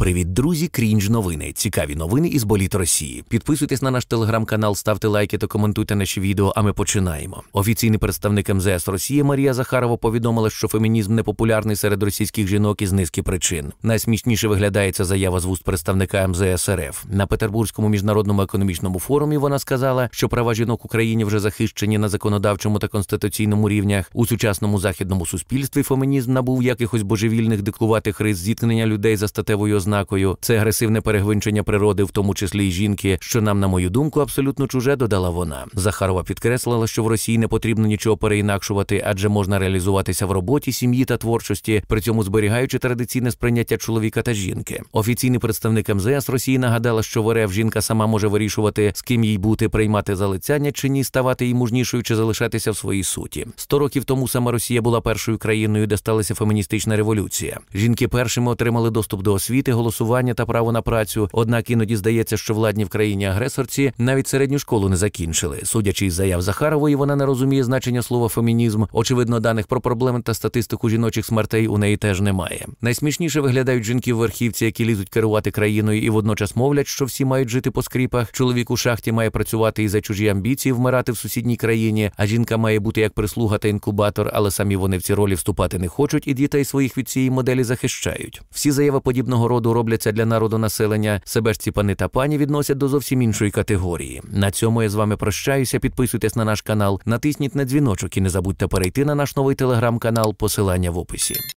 Привіт, друзі! Крінж новини. Цікаві новини із боліт Росії. Підписуйтесь на наш телеграм-канал, ставте лайки та коментуйте наші відео. А ми починаємо. Офіційний представник МЗС Росії Марія Захарова повідомила, що фемінізм непопулярний серед російських жінок із низки причин. Найсмішніше виглядається заява з вуст представника МЗС РФ на Петербурзькому міжнародному економічному форумі. Вона сказала, що права жінок в Україні вже захищені на законодавчому та конституційному рівнях. У сучасному західному суспільстві фемінізм набув якихось божевільних диктуватих рис зіткнення людей за статевою ознакою. Це агресивне перегвинчення природи, в тому числі й жінки, що нам, на мою думку, абсолютно чуже, додала вона. Захарова підкреслила, що в Росії не потрібно нічого переінакшувати, адже можна реалізуватися в роботі, сім'ї та творчості, при цьому зберігаючи традиційне сприйняття чоловіка та жінки. Офіційний представник МЗС Росії нагадала, що в РФ жінка сама може вирішувати, з ким їй бути, приймати залицяння чи ні, ставати їй мужнішою чи залишатися в своїй суті. Сто років тому сама Росія була першою країною, де сталася феміністична революція. Жінки першими отримали доступ до освіти голосування та право на працю. Однак іноді здається, що владні в країні агресорці навіть середню школу не закінчили. Судячи із заяв Захарової, вона не розуміє значення слова фемінізм. Очевидно, даних про проблеми та статистику жіночих смертей у неї теж немає. Найсмішніше виглядають жінки в верхівці, які лізуть керувати країною і водночас мовлять, що всі мають жити по скріпах. Чоловік у шахті має працювати і за чужі амбіції вмирати в сусідній країні. А жінка має бути як прислуга та інкубатор, але самі вони в ці ролі вступати не хочуть, і дітей своїх від цієї моделі захищають. Всі заяви подібного роду народу робляться для народу населення. Себе ж ці пани та пані відносять до зовсім іншої категорії. На цьому я з вами прощаюся. Підписуйтесь на наш канал, натисніть на дзвіночок і не забудьте перейти на наш новий телеграм-канал. Посилання в описі.